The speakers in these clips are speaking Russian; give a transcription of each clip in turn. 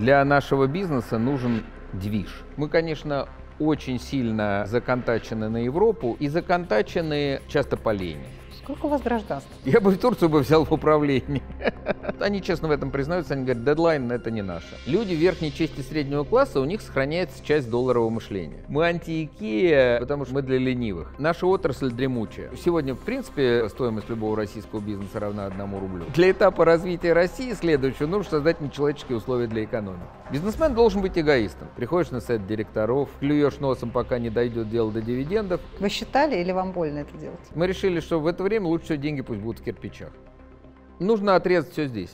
Для нашего бизнеса нужен движ. Мы, конечно, очень сильно законтачены на Европу и законтачены часто по лени. Сколько у вас гражданств? Я бы в Турцию бы взял в управление. Они честно в этом признаются, они говорят, дедлайн это не наше. Люди верхней части среднего класса, у них сохраняется часть долларового мышления. Мы анти потому что мы для ленивых. Наша отрасль дремучая. Сегодня, в принципе, стоимость любого российского бизнеса равна одному рублю. Для этапа развития России следующего нужно создать нечеловеческие условия для экономики. Бизнесмен должен быть эгоистом. Приходишь на сайт директоров, клюешь носом, пока не дойдет дело до дивидендов. Вы считали или вам больно это делать? Мы решили, что в это время лучше деньги пусть будут в кирпичах нужно отрезать все здесь.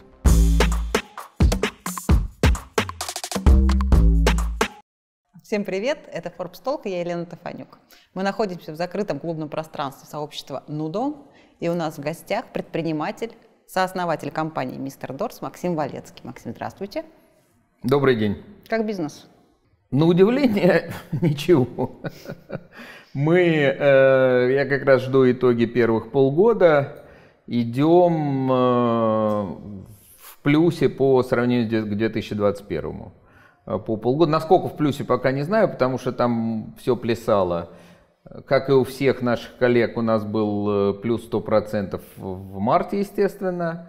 Всем привет, это Forbes Talk, я Елена Тафанюк. Мы находимся в закрытом клубном пространстве сообщества «Нудо», и у нас в гостях предприниматель, сооснователь компании «Мистер Дорс» Максим Валецкий. Максим, здравствуйте. Добрый день. Как бизнес? На удивление, ничего. Мы, э, я как раз жду итоги первых полгода идем э, в плюсе по сравнению к 2021 э, по полгода. Насколько в плюсе, пока не знаю, потому что там все плясало. Как и у всех наших коллег, у нас был э, плюс 100% в марте, естественно.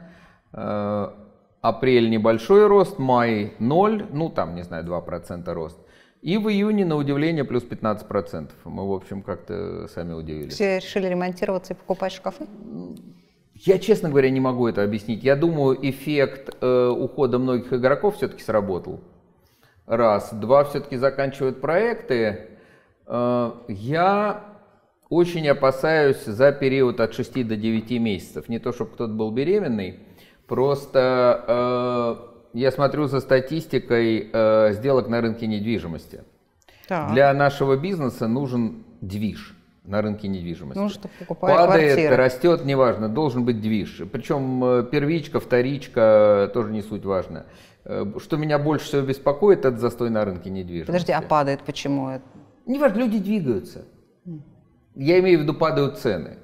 Апрель небольшой рост, май 0, ну там, не знаю, 2% рост. И в июне, на удивление, плюс 15%. Мы, в общем, как-то сами удивились. Все решили ремонтироваться и покупать шкафы? Я, честно говоря, не могу это объяснить. Я думаю, эффект э, ухода многих игроков все-таки сработал. Раз. Два, все-таки заканчивают проекты. Э, я очень опасаюсь за период от 6 до 9 месяцев. Не то, чтобы кто-то был беременный, просто э, я смотрю за статистикой э, сделок на рынке недвижимости. Так. Для нашего бизнеса нужен движ на рынке недвижимости. Ну, что покупают Падает, квартиры. растет, неважно, должен быть движ. Причем э, первичка, вторичка, э, тоже не суть важно. Э, что меня больше всего беспокоит, это застой на рынке недвижимости. Подожди, а падает почему? Неважно, люди двигаются. Я имею в виду, падают цены.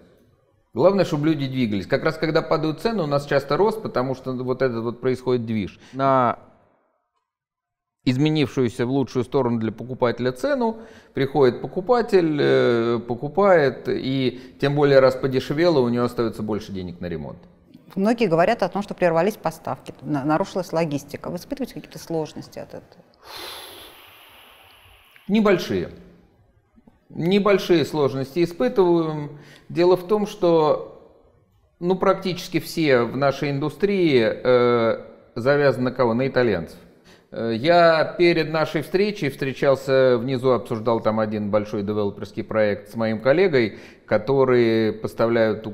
Главное, чтобы люди двигались. Как раз когда падают цены, у нас часто рост, потому что вот этот вот происходит движ. На изменившуюся в лучшую сторону для покупателя цену, приходит покупатель, э, покупает, и тем более раз подешевело, у него остается больше денег на ремонт. Многие говорят о том, что прервались поставки, нарушилась логистика. Вы испытываете какие-то сложности от этого? Небольшие. Небольшие сложности испытываем. Дело в том, что ну, практически все в нашей индустрии э, завязаны на кого? На итальянцев. Э, я перед нашей встречей встречался внизу, обсуждал там один большой девелоперский проект с моим коллегой, который поставляют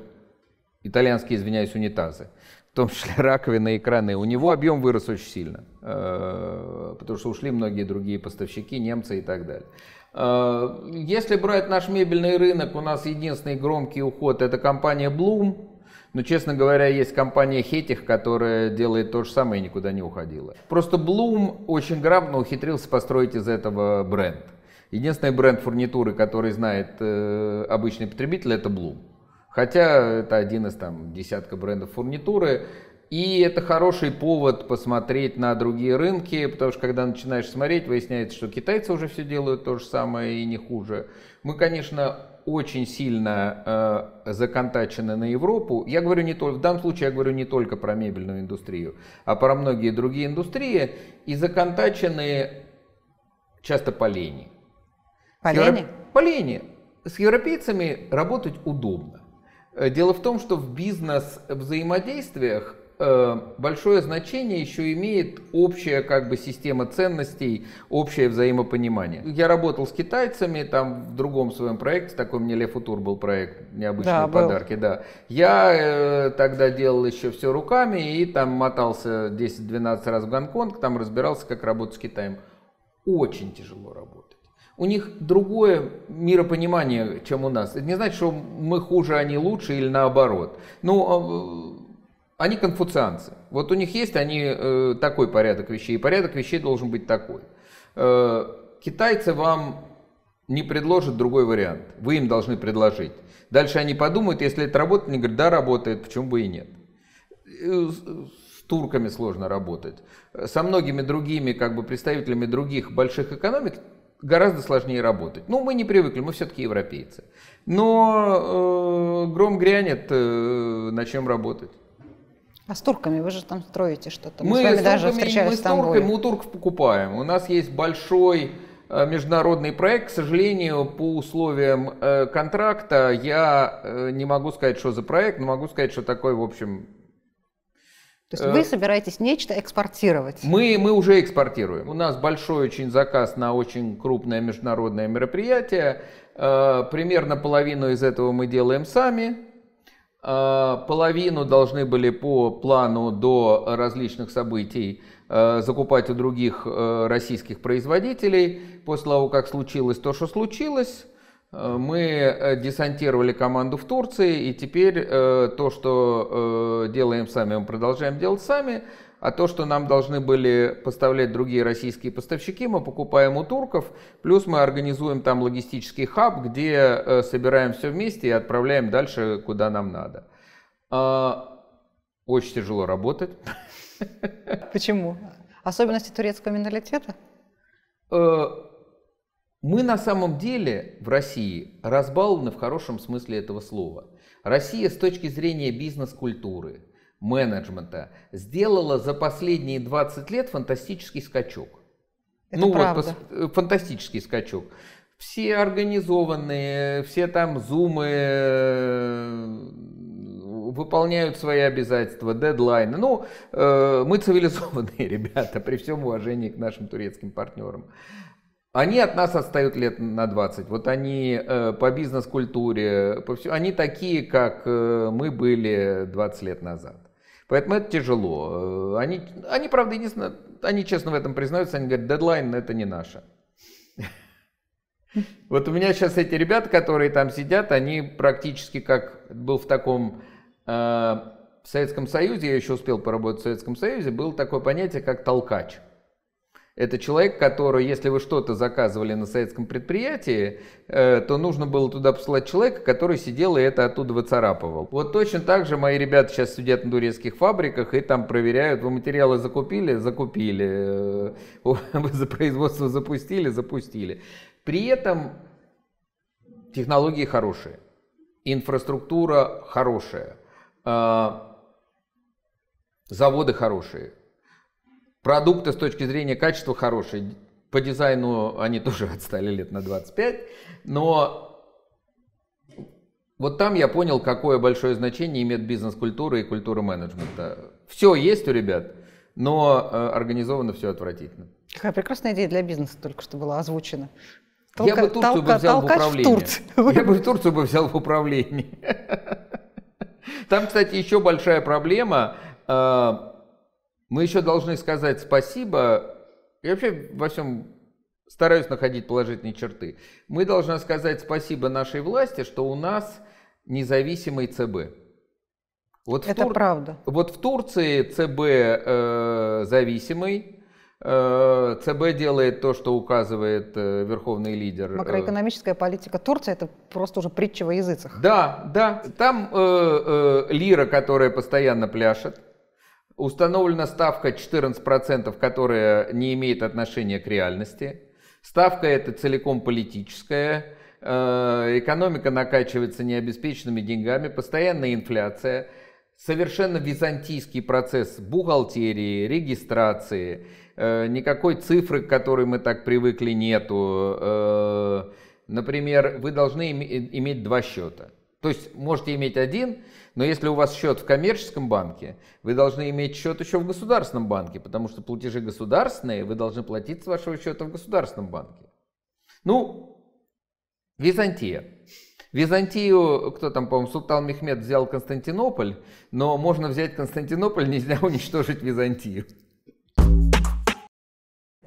итальянские, извиняюсь, унитазы. В том числе раковины, экраны. У него объем вырос очень сильно, э, потому что ушли многие другие поставщики, немцы и так далее. Э, если брать наш мебельный рынок, у нас единственный громкий уход – это компания Bloom, но, честно говоря, есть компания Хетих, которая делает то же самое и никуда не уходила. Просто Блум очень грамотно ухитрился построить из этого бренд. Единственный бренд фурнитуры, который знает э, обычный потребитель, это Блум. Хотя это один из там десятка брендов фурнитуры. И это хороший повод посмотреть на другие рынки, потому что когда начинаешь смотреть, выясняется, что китайцы уже все делают то же самое и не хуже. Мы, конечно, очень сильно э, законтачены на Европу. Я говорю не только, в данном случае я говорю не только про мебельную индустрию, а про многие другие индустрии, и законтачены часто по лени. По Евро... По лени. С европейцами работать удобно. Э, дело в том, что в бизнес-взаимодействиях Э, большое значение еще имеет общая как бы система ценностей, общее взаимопонимание. Я работал с китайцами, там в другом своем проекте, такой мне лефутур был проект, необычные да, подарки, был. да. Я э, тогда делал еще все руками и там мотался 10-12 раз в Гонконг, там разбирался, как работать с Китаем. Очень тяжело работать. У них другое миропонимание, чем у нас. Это не значит, что мы хуже, а они лучше или наоборот. Ну, а, э, они конфуцианцы. Вот у них есть они э, такой порядок вещей, и порядок вещей должен быть такой. Э, китайцы вам не предложат другой вариант, вы им должны предложить. Дальше они подумают, если это работает, они говорят, да, работает, почему бы и нет. Э, с турками сложно работать. Со многими другими как бы, представителями других больших экономик гораздо сложнее работать. Ну, мы не привыкли, мы все-таки европейцы. Но э, гром грянет, э, начнем работать. А с турками вы же там строите что-то. Мы, мы с вами с даже встречались мы с турками, мы у турков покупаем. У нас есть большой э, международный проект. К сожалению, по условиям э, контракта я э, не могу сказать, что за проект, но могу сказать, что такой, в общем... То есть вы собираетесь нечто экспортировать? Мы, мы уже экспортируем. У нас большой очень заказ на очень крупное международное мероприятие. Примерно половину из этого мы делаем сами, а, половину должны были по плану до различных событий а, закупать у других а, российских производителей. После того, как случилось то, что случилось, мы десантировали команду в Турции, и теперь то, что делаем сами, мы продолжаем делать сами а то, что нам должны были поставлять другие российские поставщики, мы покупаем у турков, плюс мы организуем там логистический хаб, где э, собираем все вместе и отправляем дальше, куда нам надо. А, очень тяжело работать. Почему? Особенности турецкого менталитета? Э, мы на самом деле в России разбалованы в хорошем смысле этого слова. Россия с точки зрения бизнес-культуры – менеджмента сделала за последние 20 лет фантастический скачок. Это ну правда. вот, э, фантастический скачок. Все организованные, все там зумы э, выполняют свои обязательства, дедлайны. Ну, э, мы цивилизованные ребята, при всем уважении к нашим турецким партнерам. Они от нас отстают лет на 20. Вот они по бизнес-культуре, по всему, они такие, как мы были 20 лет назад. Поэтому это тяжело. Э, они, они правда, единственное, они честно в этом признаются, они говорят, дедлайн это не наше. Вот у меня сейчас эти ребята, которые там сидят, они практически как был в таком э, в Советском Союзе, я еще успел поработать в Советском Союзе, было такое понятие, как толкач. Это человек, который, если вы что-то заказывали на советском предприятии, э, то нужно было туда послать человека, который сидел и это оттуда выцарапывал. Вот точно так же мои ребята сейчас сидят на турецких фабриках и там проверяют, вы материалы закупили? Закупили. Э, вы за производство запустили? Запустили. При этом технологии хорошие, инфраструктура хорошая, э, заводы хорошие, Продукты с точки зрения качества хорошие. По дизайну они тоже отстали лет на 25. Но вот там я понял, какое большое значение имеет бизнес-культура и культура менеджмента. Все есть у ребят, но э, организовано все отвратительно. Какая прекрасная идея для бизнеса только что была озвучена. Толка, я бы Турцию толка, бы взял в управление. В Я бы Турцию бы взял в управление. Там, кстати, еще большая проблема э, мы еще должны сказать спасибо. Я вообще во всем стараюсь находить положительные черты. Мы должны сказать спасибо нашей власти, что у нас независимый ЦБ. Вот Это Тур... правда. Вот в Турции ЦБ э, зависимый. Э, ЦБ делает то, что указывает э, верховный лидер. Э. Макроэкономическая политика Турции это просто уже притча во языцах. Да, да. Там э, э, лира, которая постоянно пляшет Установлена ставка 14%, которая не имеет отношения к реальности. Ставка это целиком политическая. Э, экономика накачивается необеспеченными деньгами, постоянная инфляция, совершенно византийский процесс бухгалтерии, регистрации, э, никакой цифры, к которой мы так привыкли, нету. Э, например, вы должны иметь два счета. То есть можете иметь один, но если у вас счет в коммерческом банке, вы должны иметь счет еще в государственном банке, потому что платежи государственные вы должны платить с вашего счета в государственном банке. Ну, Византия. Византию, кто там, по-моему, Султан Мехмед взял Константинополь, но можно взять Константинополь, нельзя уничтожить Византию.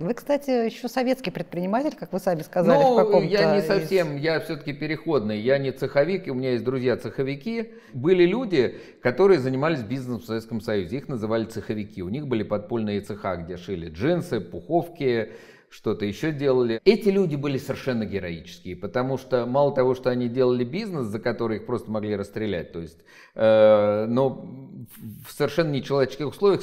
Вы, кстати, еще советский предприниматель, как вы сами сказали, ну, я не совсем, из... я все-таки переходный, я не цеховик, у меня есть друзья-цеховики. Были люди, которые занимались бизнесом в Советском Союзе, их называли цеховики. У них были подпольные цеха, где шили джинсы, пуховки, что-то еще делали. Эти люди были совершенно героические, потому что мало того, что они делали бизнес, за который их просто могли расстрелять, то есть, э, но в совершенно нечеловеческих условиях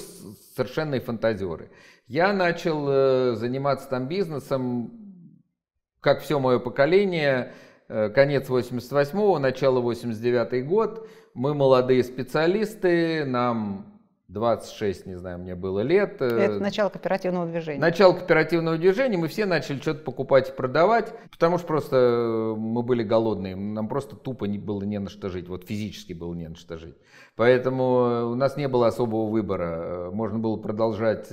совершенные фантазеры. Я начал э, заниматься там бизнесом, как все мое поколение, э, конец 88-го, начало 89 год. Мы молодые специалисты, нам 26, не знаю, мне было лет. Э, Это начало кооперативного движения. Начало кооперативного движения, мы все начали что-то покупать и продавать, потому что просто э, мы были голодные, нам просто тупо не было не на что жить, вот физически было не на что жить. Поэтому э, у нас не было особого выбора, можно было продолжать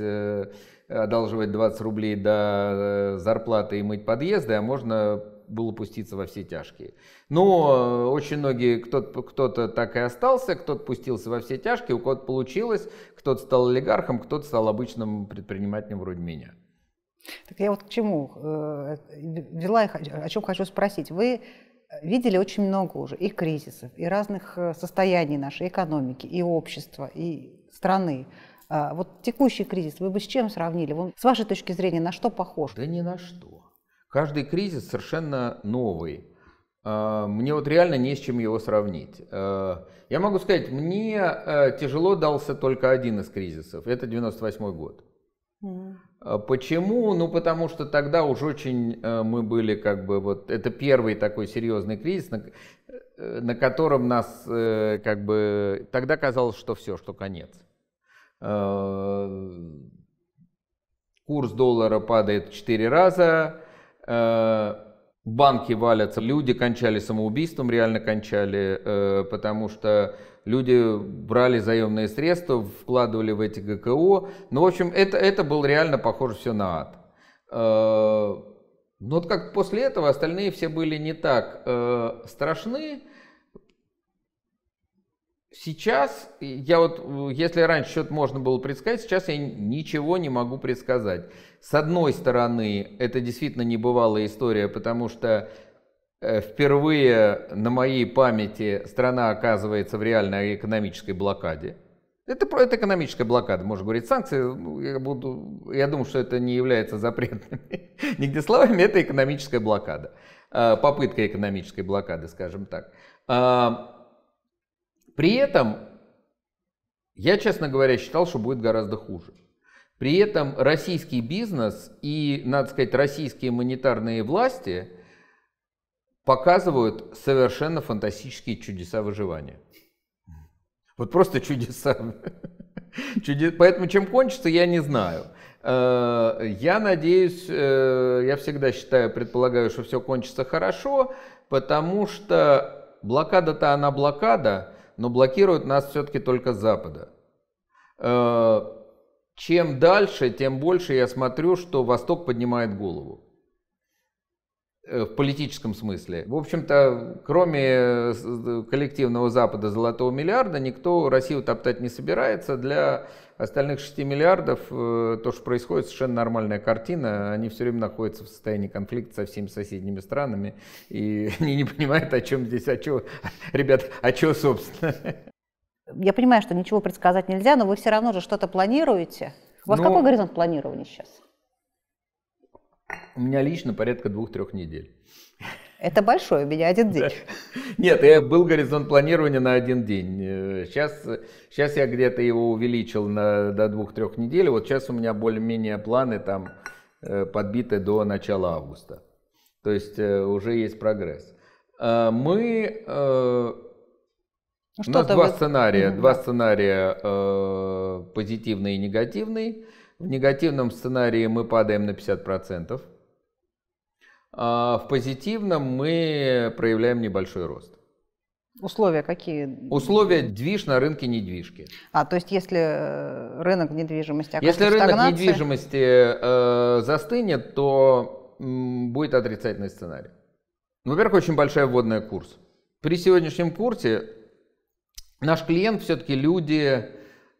одалживать 20 рублей до зарплаты и мыть подъезды, а можно было пуститься во все тяжкие. Но э, очень многие, кто-то, кто-то так и остался, кто-то пустился во все тяжкие, у кого-то получилось, кто-то стал олигархом, кто-то стал обычным предпринимателем вроде меня. Так я вот к чему э, вела, о чем хочу спросить. Вы видели очень много уже и кризисов, и разных э, состояний нашей экономики, и общества, и страны. А вот текущий кризис вы бы с чем сравнили? Он, с вашей точки зрения, на что похож? Да ни на что. Каждый кризис совершенно новый. А, мне вот реально не с чем его сравнить. А, я могу сказать, мне а, тяжело дался только один из кризисов. Это 98 год. Mm. Почему? Ну, потому что тогда уж очень мы были как бы вот... Это первый такой серьезный кризис, на, э, на котором нас э, как бы... Тогда казалось, что все, что конец. Курс доллара падает в 4 раза Э, банки валятся, люди кончали самоубийством, реально кончали, э, потому что люди брали заемные средства, вкладывали в эти ГКО. Ну, в общем, это, это было реально похоже все на ад. Э, Но ну, вот как после этого остальные все были не так страшны. Сейчас, я вот, если раньше что-то можно было предсказать, сейчас я ничего не могу предсказать. С одной стороны, это действительно небывалая история, потому что э, впервые на моей памяти страна оказывается в реальной экономической блокаде. Это, это экономическая блокада, можно говорить, санкции, ну, я, буду, я думаю, что это не является запретными нигде словами, это экономическая блокада, э, попытка экономической блокады, скажем так. Э, при этом я, честно говоря, считал, что будет гораздо хуже. При этом российский бизнес и, надо сказать, российские монетарные власти показывают совершенно фантастические чудеса выживания. Вот просто чудеса. Поэтому чем кончится, я не знаю. Э, я надеюсь, э, я всегда считаю, предполагаю, что все кончится хорошо, потому что блокада-то она блокада, но блокирует нас все-таки только с Запада. Э, чем дальше, тем больше я смотрю, что Восток поднимает голову э, в политическом смысле. В общем-то, кроме э, э, коллективного Запада золотого миллиарда, никто Россию топтать не собирается. Для остальных 6 миллиардов то, что происходит, совершенно нормальная картина. Они все время находятся в состоянии конфликта со всеми соседними странами. И они не понимают, о чем здесь, о чем, ребят, о чем, собственно. Я понимаю, что ничего предсказать нельзя, но вы все равно же что-то планируете. У вас но... Ну, какой горизонт планирования сейчас? У меня лично порядка двух-трех недель. Это большой, у меня один день. Нет, я был горизонт планирования на один день. Сейчас, э, сейчас я где-то его увеличил на, до двух-трех недель. Вот сейчас у меня более-менее планы там э, подбиты до начала августа. То есть э, уже есть прогресс. Мы ну, У нас два вы... сценария. Угу. Два сценария э, позитивный и негативный. В негативном сценарии мы падаем на 50%, а в позитивном мы проявляем небольшой рост. Условия какие? Условия движ на рынке недвижки. А, то есть если э, рынок недвижимости Если рынок стагнации... недвижимости э, застынет, то м, будет отрицательный сценарий. Во-первых, очень большая вводная курс. При сегодняшнем курсе наш клиент все-таки люди, э,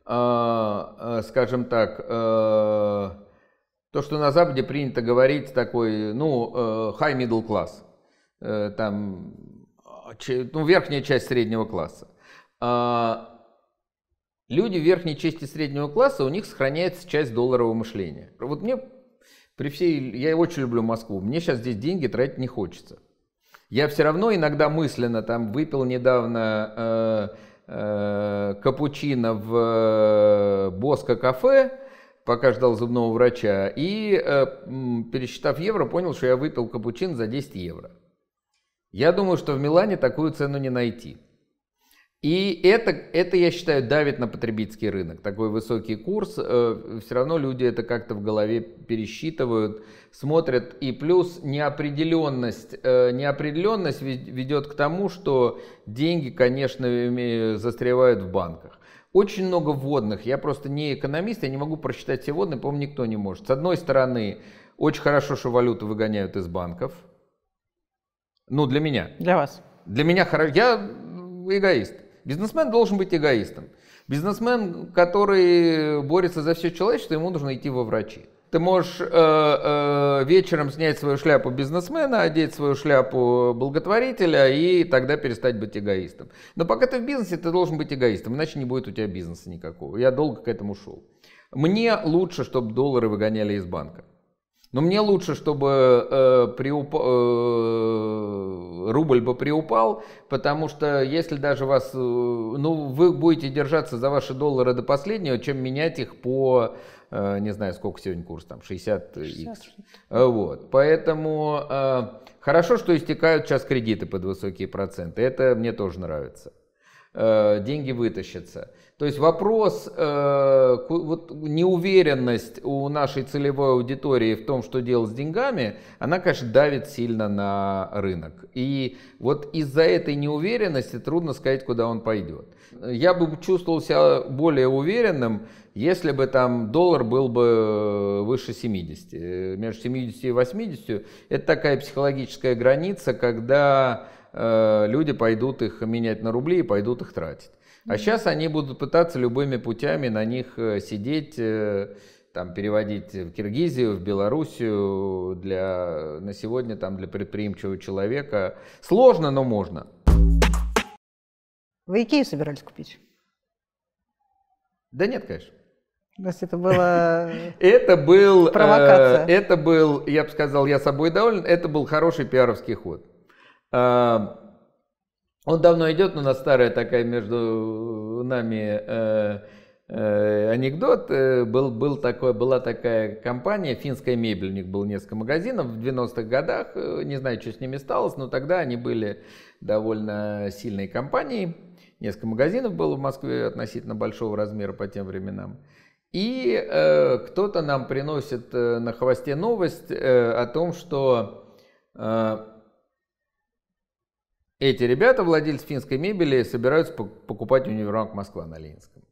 э, скажем так, э, то, что на Западе принято говорить, такой, ну, high middle class, там, ну, верхняя часть среднего класса. А, люди верхней части среднего класса, у них сохраняется часть долларового мышления. Вот мне при всей... Я очень люблю Москву. Мне сейчас здесь деньги тратить не хочется. Я все равно иногда мысленно там выпил недавно э, Э, капучино в э, Боско кафе, пока ждал зубного врача, и, э, пересчитав евро, понял, что я выпил капучин за 10 евро. Я думаю, что в Милане такую цену не найти. И это, это, я считаю, давит на потребительский рынок. Такой высокий курс, э, все равно люди это как-то в голове пересчитывают, смотрят. И плюс неопределенность, э, неопределенность ведет к тому, что деньги, конечно, застревают в банках. Очень много водных. Я просто не экономист, я не могу просчитать все водные, по-моему, никто не может. С одной стороны, очень хорошо, что валюту выгоняют из банков. Ну, для меня. Для вас. Для меня хорошо. Я эгоист. Бизнесмен должен быть эгоистом. Бизнесмен, который борется за все человечество, ему нужно идти во врачи. Ты можешь э, э, вечером снять свою шляпу бизнесмена, одеть свою шляпу благотворителя и тогда перестать быть эгоистом. Но пока ты в бизнесе, ты должен быть эгоистом, иначе не будет у тебя бизнеса никакого. Я долго к этому шел. Мне лучше, чтобы доллары выгоняли из банка. Но мне лучше, чтобы э, приуп... э, рубль бы приупал, потому что если даже вас, э, ну, вы будете держаться за ваши доллары до последнего, чем менять их по, э, не знаю, сколько сегодня курс там, 60 x. Э, вот, поэтому э, хорошо, что истекают сейчас кредиты под высокие проценты, это мне тоже нравится. Э, деньги вытащатся. То есть вопрос, э, вот неуверенность у нашей целевой аудитории в том, что делать с деньгами, она, конечно, давит сильно на рынок. И вот из-за этой неуверенности трудно сказать, куда он пойдет. Я бы чувствовал себя более уверенным, если бы там доллар был бы выше 70. Между 70 и 80 это такая психологическая граница, когда э, люди пойдут их менять на рубли и пойдут их тратить. А сейчас они будут пытаться любыми путями на них э, сидеть, э, там, переводить в Киргизию, в Белоруссию, для, на сегодня там, для предприимчивого человека. Сложно, но можно. Вы Икею собирались купить? Да нет, конечно. То есть это было... Э, это был... Провокация. это был, я бы сказал, я собой доволен, это был хороший пиаровский ход. А, он давно идет, но у нас старая такая между нами э, э, анекдот. Э, был, был такой, была такая компания, финская мебель, у них было несколько магазинов в 90-х годах. Э, не знаю, что с ними сталось, но тогда они были довольно сильной компанией. Несколько магазинов было в Москве относительно большого размера по тем временам. И э, кто-то нам приносит э, на хвосте новость э, о том, что э, эти ребята, владельцы финской мебели, собираются покупать универмаг Москва на Ленинском.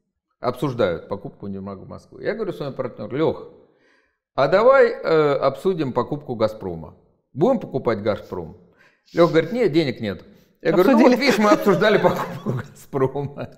Обсуждают покупку универмага Москвы. Я говорю своему партнеру, Лех, а давай э, обсудим покупку «Газпрома». Будем покупать «Газпром»? Лех говорит, нет, денег нет. Я Обсудили. говорю, ну вот видишь, мы обсуждали покупку «Газпрома».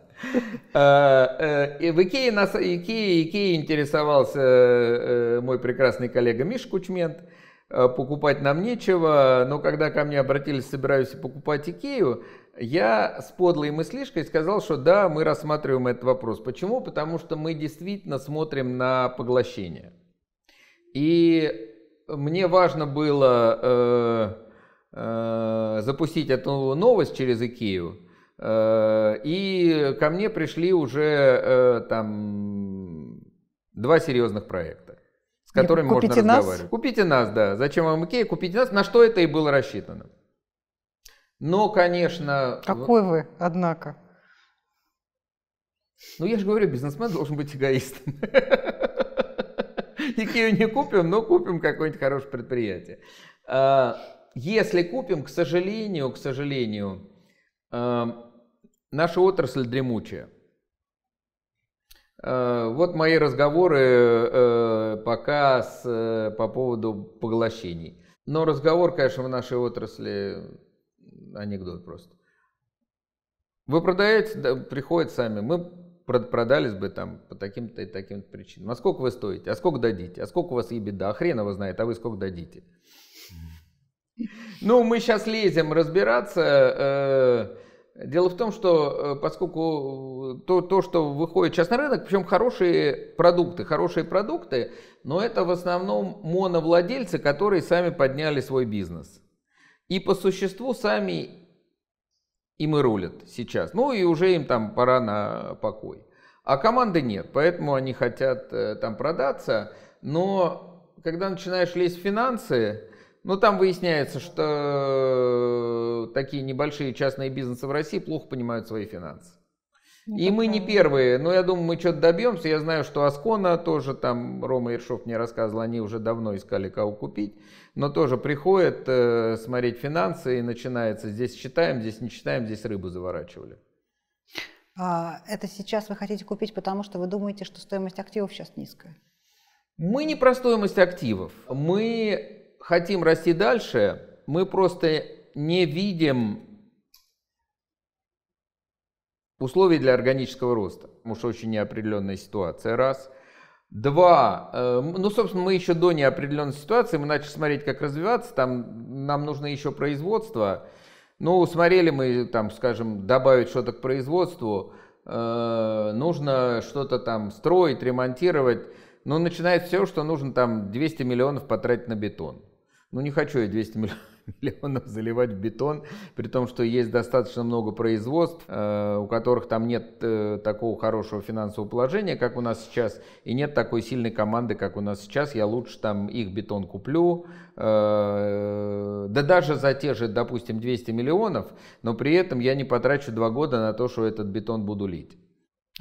Э, э, и в Икее, Икее интересовался э, мой прекрасный коллега Миша Кучмент – Э, покупать нам нечего, но когда ко мне обратились, собираюсь покупать Икею, я с подлой мыслишкой сказал, что да, мы рассматриваем этот вопрос. Почему? Потому что мы действительно смотрим на поглощение. И мне важно было э, э, запустить эту новость через Икею, э, и ко мне пришли уже э, там два серьезных проекта которыми купите можно нас? разговаривать. Купите нас, да. Зачем вам Икея? Купите нас. На что это и было рассчитано. Но, конечно... Какой вы, однако. Ну, я же говорю, бизнесмен должен быть эгоистом. Икею не купим, но купим какое-нибудь хорошее предприятие. А, если купим, к сожалению, к сожалению, а, наша отрасль дремучая. Э, вот мои разговоры э, пока с, э, по поводу поглощений. Но разговор, конечно, в нашей отрасли анекдот просто. Вы продаете, да, приходят сами. Мы продались бы там по таким-то и таким-то причинам. А сколько вы стоите? А сколько дадите? А сколько у вас ебеда? А хрен его знает, а вы сколько дадите? Ну, мы сейчас лезем разбираться. Дело в том, что э, поскольку э, то, то, что выходит сейчас на рынок, причем хорошие продукты, хорошие продукты, но это в основном моновладельцы, которые сами подняли свой бизнес. И по существу сами им и рулят сейчас. Ну и уже им там пора на покой. А команды нет, поэтому они хотят э, там продаться. Но когда начинаешь лезть в финансы, но ну, там выясняется, что э, такие небольшие частные бизнесы в России плохо понимают свои финансы. Ну, и мы не первые, но ну, я думаю, мы что-то добьемся. Я знаю, что Аскона тоже там, Рома Ершов мне рассказывал, они уже давно искали, кого купить, но тоже приходят э, смотреть финансы и начинается здесь считаем, здесь не считаем, здесь рыбу заворачивали. А это сейчас вы хотите купить, потому что вы думаете, что стоимость активов сейчас низкая? Мы не про стоимость активов. Мы хотим расти дальше, мы просто не видим условий для органического роста, потому что очень неопределенная ситуация, раз. Два, э, ну, собственно, мы еще до неопределенной ситуации, мы начали смотреть, как развиваться, там нам нужно еще производство, ну, смотрели мы, там, скажем, добавить что-то к производству, э, нужно что-то там строить, ремонтировать, но начинает все, что нужно там 200 миллионов потратить на бетон. Ну, не хочу я 200 миллионов заливать в бетон, при том, что есть достаточно много производств, э, у которых там нет э, такого хорошего финансового положения, как у нас сейчас, и нет такой сильной команды, как у нас сейчас. Я лучше там их бетон куплю, э, да даже за те же, допустим, 200 миллионов, но при этом я не потрачу два года на то, что этот бетон буду лить.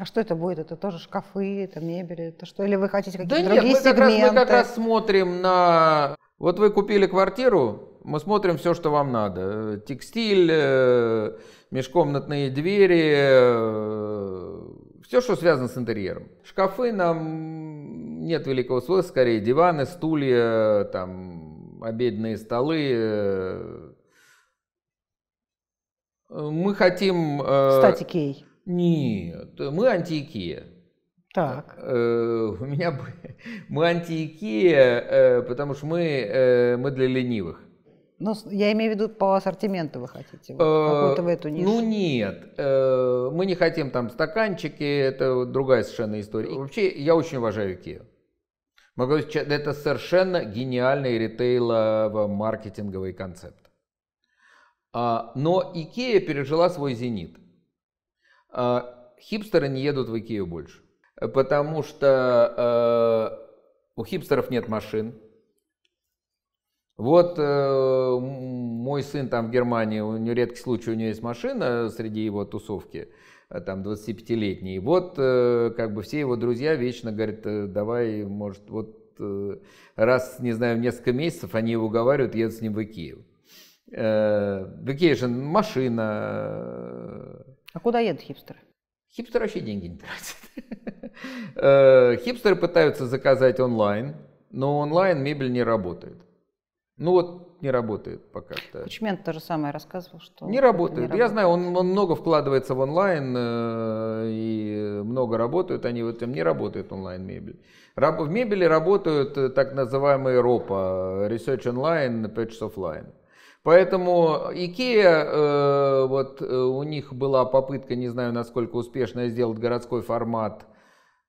А что это будет? Это тоже шкафы, это мебель, это что? Или вы хотите какие-то да другие нет, мы сегменты? Как раз, мы как раз смотрим на вот вы купили квартиру, мы смотрим все, что вам надо. Текстиль, э, межкомнатные двери, э, все, что связано с интерьером. Шкафы нам нет великого смысла, скорее диваны, стулья, там, обедные столы. Э. Мы хотим... Э, Статикей. Нет, мы антиикея. Так. Э, у меня мы анти-Икея, э, потому что мы, э, мы для ленивых. Ну, я имею в виду по ассортименту вы хотите, какую-то в эту нишу. Ну нет, мы не хотим там стаканчики, это другая совершенно история. вообще, я очень уважаю Икею. Могу сказать, это совершенно гениальный ритейлово-маркетинговый концепт. А, но Икея пережила свой зенит. А, хипстеры не едут в Икею больше потому что э, у хипстеров нет машин. Вот э, мой сын там в Германии, у него редкий случай, у него есть машина среди его тусовки, э, там 25-летний. Вот э, как бы все его друзья вечно говорят, «Э, давай, может, вот э, раз, не знаю, несколько месяцев они его уговаривают, едут с ним в Икею. Э, в Икее же машина. А куда едут хипстеры? Хипстеры вообще деньги не тратят. Э, хипстеры пытаются заказать онлайн, но онлайн мебель не работает. Ну вот не работает пока. что. Кучмент то же самое рассказывал, что... Не работает. Не работает. Я знаю, он, он много вкладывается в онлайн, э, и много работают они в этом. Не работает онлайн мебель. Раб, в мебели работают э, так называемые РОПа, э, Research Online, Purchase Offline. Поэтому Икея, э, вот э, у них была попытка, не знаю, насколько успешная, сделать городской формат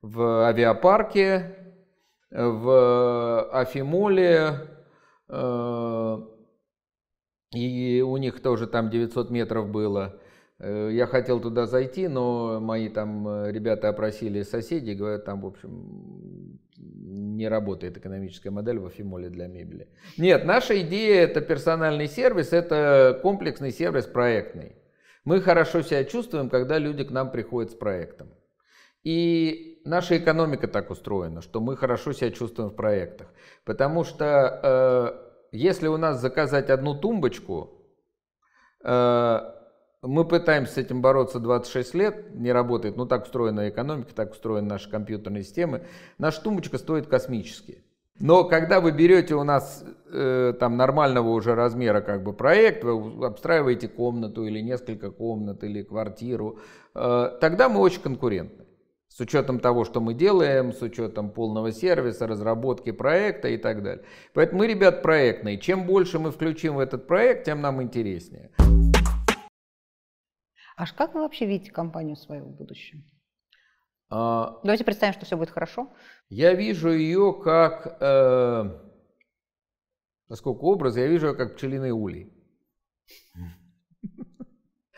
в авиапарке, в Афимоле, э, и у них тоже там 900 метров было. Э, я хотел туда зайти, но мои там э, ребята опросили соседей, говорят, там, в общем, не работает экономическая модель во Фимоле для мебели. Нет, наша идея это персональный сервис, это комплексный сервис проектный. Мы хорошо себя чувствуем, когда люди к нам приходят с проектом. И наша экономика так устроена, что мы хорошо себя чувствуем в проектах. Потому что э, если у нас заказать одну тумбочку, э, мы пытаемся с этим бороться 26 лет, не работает, но ну, так устроена экономика, так устроены наши компьютерные системы. Наша тумбочка стоит космически. Но когда вы берете у нас э, там нормального уже размера как бы проект, вы обстраиваете комнату или несколько комнат или квартиру, э, тогда мы очень конкурентны. С учетом того, что мы делаем, с учетом полного сервиса, разработки проекта и так далее. Поэтому мы, ребят, проектные. Чем больше мы включим в этот проект, тем нам интереснее. Аж как вы вообще видите компанию свою в будущем? А, Давайте представим, что все будет хорошо. Я вижу ее как, э, поскольку образ, я вижу ее как пчелиный улей.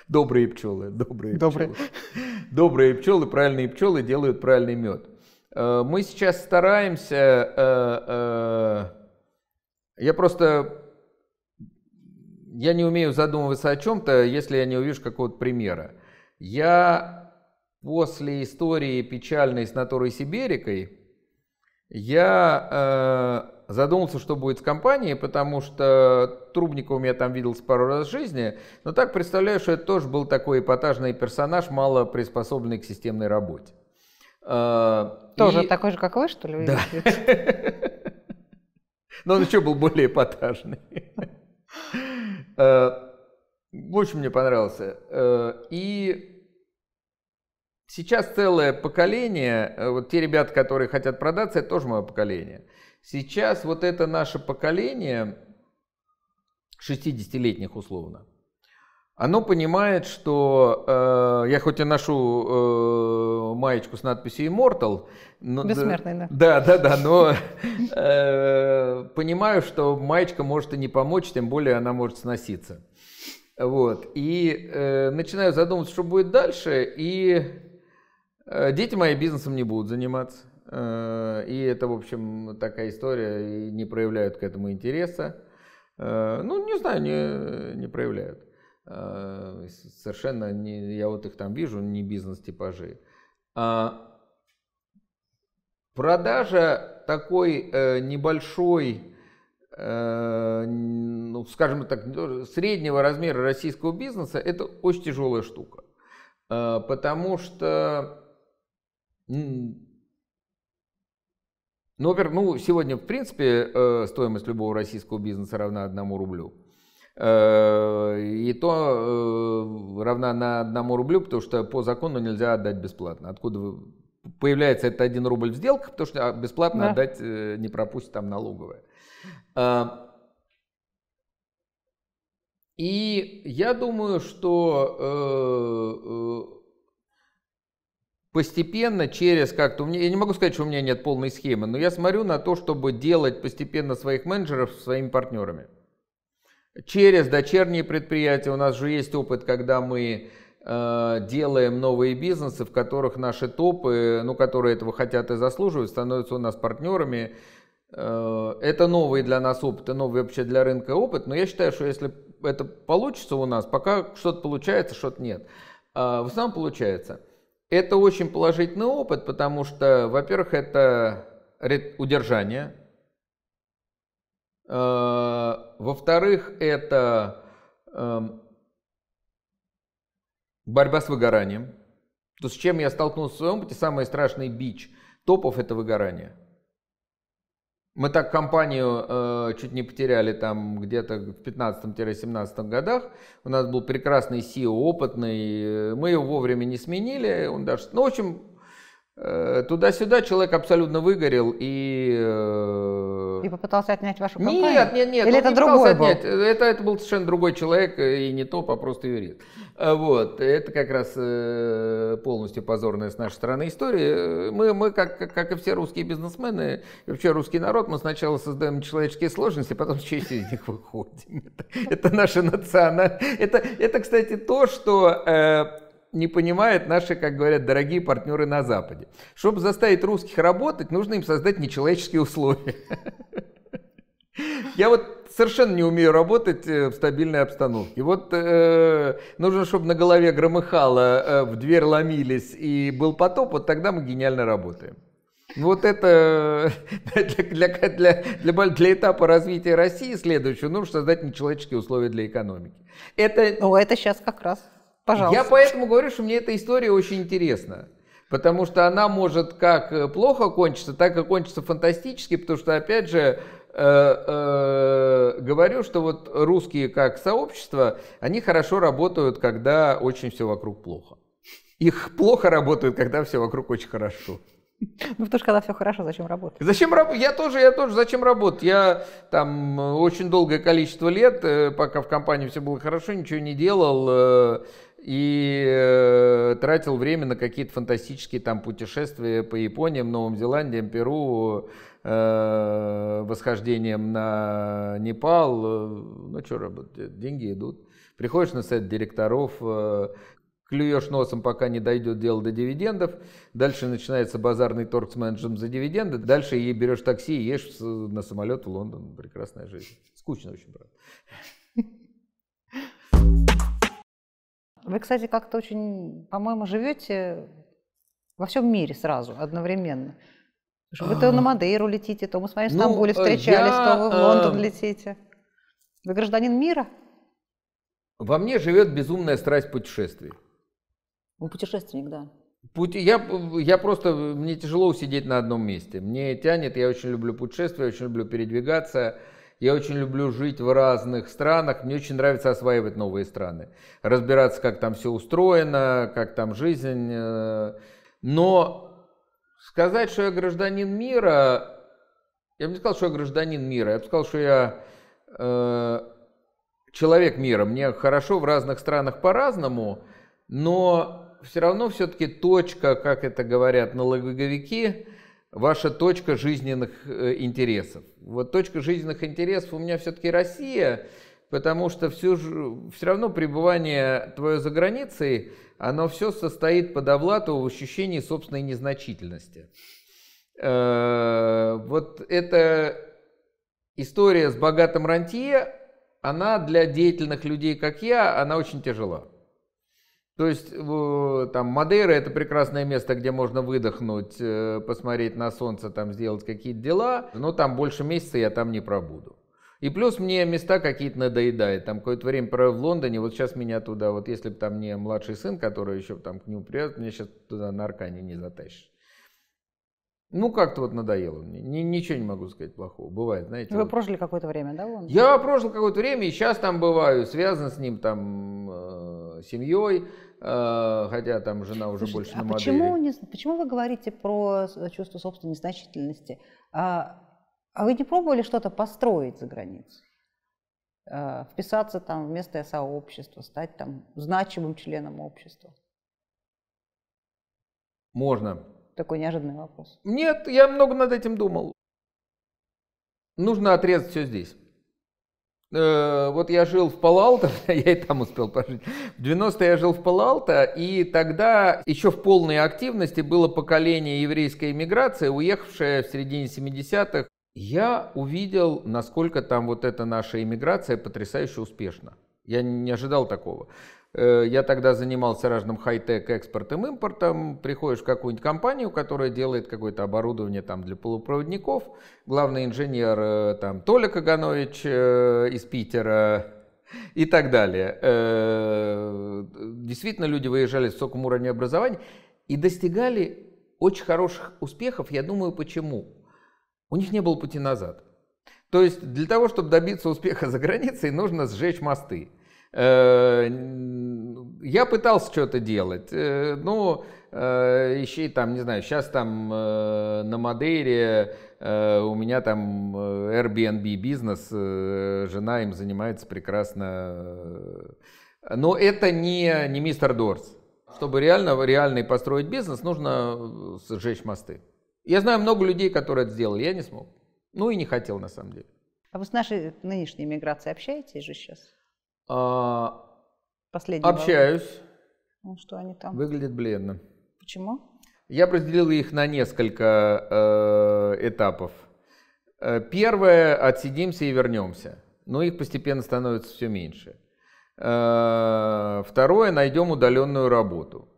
Добрые пчелы, добрые, добрые пчелы. Добрые пчелы, правильные пчелы делают правильный мед. Э, мы сейчас стараемся, э, э, я просто я не умею задумываться о чем-то, если я не увижу какого-то примера. Я после истории печальной с Наторой Сибирикой, я э, задумался, что будет с компанией, потому что Трубникова я там видел пару раз в жизни, но так представляю, что это тоже был такой эпатажный персонаж, мало приспособленный к системной работе. Э, тоже и... такой же, как вы, что ли? Да. Но он еще был более эпатажный. Э, Очень мне понравился. Э, и сейчас целое поколение, э, вот те ребята, которые хотят продаться, это тоже мое поколение. Сейчас вот это наше поколение 60-летних условно – оно понимает, что э, я хоть и ношу э, маечку с надписью Immortal, но, бессмертный, да, да, да, да, но э, понимаю, что маечка может и не помочь, тем более она может сноситься, вот. И э, начинаю задумываться, что будет дальше, и э, дети мои бизнесом не будут заниматься, э, и это, в общем, такая история, и не проявляют к этому интереса, э, ну не знаю, не не проявляют. Э, совершенно не, я вот их там вижу, не бизнес-типажи. А продажа такой э, небольшой, э, ну, скажем так, среднего размера российского бизнеса – это очень тяжелая штука, э, потому что ну, ну, сегодня, в принципе, э, стоимость любого российского бизнеса равна одному рублю. Э, и то э, равна на одному рублю, потому что по закону нельзя отдать бесплатно. Откуда вы... появляется это один рубль в сделках, потому что а, бесплатно да. отдать э, не пропустит там налоговая. И я думаю, что постепенно через как-то, я не могу сказать, что у меня нет полной схемы, но я смотрю на то, чтобы делать постепенно своих менеджеров своими партнерами через дочерние предприятия. У нас же есть опыт, когда мы э, делаем новые бизнесы, в которых наши топы, ну, которые этого хотят и заслуживают, становятся у нас партнерами. Э, это новый для нас опыт и новый вообще для рынка опыт, но я считаю, что если это получится у нас, пока что-то получается, что-то нет. А, в основном получается. Это очень положительный опыт, потому что, во-первых, это удержание, Э, во-вторых, это эм, борьба с выгоранием. То, с чем я столкнулся в своем пути самый страшный бич топов – это выгорание. Мы так компанию э, чуть не потеряли там где-то в 15-17 годах. У нас был прекрасный SEO, опытный. Э, мы его вовремя не сменили. Он даже, ну, в общем, Э, туда-сюда человек абсолютно выгорел и... Э, и попытался отнять вашу компанию? Нет, нет, нет. Или это не другой был? Это, это был совершенно другой человек, э, и не топ, а просто юрист. Вот. Это как раз полностью позорная с нашей стороны история. Мы, мы как, как и все русские бизнесмены, и вообще русский народ, мы сначала создаем человеческие сложности, а потом с честью из них выходим. Это, это наша национальная... Это, это, кстати, то, что не понимают наши, как говорят, дорогие партнеры на Западе. Чтобы заставить русских работать, нужно им создать нечеловеческие условия. Я вот совершенно не умею работать в стабильной обстановке. Вот э, нужно, чтобы на голове громыхало, э, в дверь ломились и был потоп, вот тогда мы гениально работаем. Вот это для, для, для, для, для этапа развития России следующего нужно создать нечеловеческие условия для экономики. Это, ну, это сейчас как раз. Пожалуйста. Я поэтому говорю, что мне эта история очень интересна. Потому что она может как э, плохо кончиться, так и кончиться фантастически, потому что, опять же, э, э, говорю, что вот русские как сообщество, они хорошо работают, когда очень все вокруг плохо. Их плохо работают, когда все вокруг очень хорошо. Ну, потому что когда все хорошо, зачем работать? Зачем работать? Я тоже, я тоже, зачем работать? Я там очень долгое количество лет, пока в компании все было хорошо, ничего не делал, и э, тратил время на какие-то фантастические там путешествия по Япониям, Новым Зеландиям, Перу, э, восхождением на Непал. Ну что работать, э, деньги идут. Приходишь на сайт директоров, э, клюешь носом, пока не дойдет дело до дивидендов. Дальше начинается базарный торг с менеджером за дивиденды. Дальше и берешь такси и едешь на самолет в Лондон. Прекрасная жизнь. Скучно очень, правда. Вы, кстати, как-то очень, по-моему, живете во всем мире сразу, одновременно. Вы то а. на Мадейру летите, то мы с вами в ну, Стамбуле э, встречались, то вы в э, Лондон летите. Вы гражданин мира? Во мне живет безумная страсть путешествий. Вы ну, путешественник, да. Пути, я, я просто, мне тяжело усидеть на одном месте. Мне тянет, я очень люблю путешествия, очень люблю передвигаться. Я очень люблю жить в разных странах. Мне очень нравится осваивать новые страны. Разбираться, как там все устроено, как там жизнь. Э. Но сказать, что я гражданин мира, я бы не сказал, что я гражданин мира. Я бы сказал, что я э, человек мира. Мне хорошо в разных странах по-разному, но все равно все-таки точка, как это говорят налоговики, ваша точка жизненных э, интересов. Вот точка жизненных интересов у меня все-таки Россия, потому что все, все равно пребывание твое за границей, оно все состоит под овлату в ощущении собственной незначительности. Э, вот эта история с богатым рантье, она для деятельных людей, как я, она очень тяжела. То есть э, там Мадейра это прекрасное место, где можно выдохнуть, э, посмотреть на солнце, там сделать какие-то дела, но там больше месяца я там не пробуду. И плюс мне места какие-то надоедают. Там какое-то время провел в Лондоне, вот сейчас меня туда, вот если бы там не младший сын, который еще там к нему привез, меня сейчас туда на Аркане не затащишь. Ну, как-то вот надоело мне. Ни, ничего не могу сказать плохого. Бывает, знаете. Вы вот. прожили какое-то время, да? Вон? Я прожил какое-то время, и сейчас там бываю, связан с ним там э, семьей, э, хотя там жена уже Слушайте, больше а модели. Почему, не, почему вы говорите про э, чувство собственной значительности? А, а вы не пробовали что-то построить за границей? Э, вписаться там в местное сообщество, стать там значимым членом общества? Можно. Такой неожиданный вопрос. Нет, я много над этим думал. Нужно отрезать все здесь. Э, вот я жил в Палалто, я и там успел пожить. В 90-е я жил в Палалто, и тогда еще в полной активности было поколение еврейской иммиграции, уехавшее в середине 70-х. Я увидел, насколько там вот эта наша иммиграция потрясающе успешна. Я не ожидал такого. Э, я тогда занимался разным хай-тек экспортом, импортом. Приходишь в какую-нибудь компанию, которая делает какое-то оборудование там для полупроводников. Главный инженер э, там Толя Каганович э, из Питера, и так далее. Действительно, люди выезжали с высоком уровнем образования и достигали очень хороших успехов. Я думаю, почему? У них не было пути назад. То есть для того, чтобы добиться успеха за границей, нужно сжечь мосты. Э, я пытался что-то делать, э, но ну, еще э, там, не знаю, сейчас там на Мадейре у меня там Airbnb бизнес, жена им занимается прекрасно. Но это не, не мистер Дорс. Чтобы реально, реально построить бизнес, нужно сжечь мосты. Я знаю много людей, которые это сделали, я не смог. Ну и не хотел на самом деле. А вы с нашей нынешней миграцией общаетесь же сейчас? А, Последний общаюсь. Ну что они там? Выглядят бледно. Почему? Я разделил их на несколько э, этапов. Э, первое – отсидимся и вернемся. Но их постепенно становится все меньше. Э, второе – найдем удаленную работу.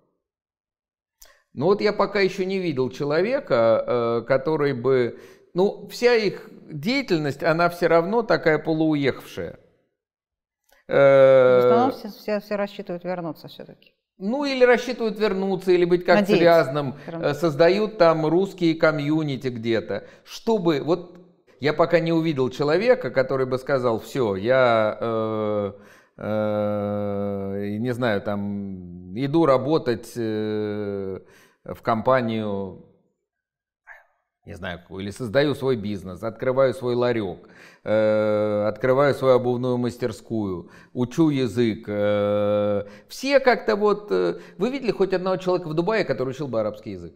Но ну, вот я пока еще не видел человека, э, который бы... Ну, вся их деятельность, она все равно такая полууехавшая в э, основном все, все, все рассчитывают вернуться все-таки. Ну, или рассчитывают вернуться, или быть как-то связанным, э, создают там русские комьюнити где-то. Чтобы, вот я пока не увидел человека, который бы сказал, все, я, э, э, не знаю, там, иду работать э, в компанию не знаю, или создаю свой бизнес, открываю свой ларек, э, открываю свою обувную мастерскую, учу язык. Э, все как-то вот... Э, вы видели хоть одного человека в Дубае, который учил бы арабский язык?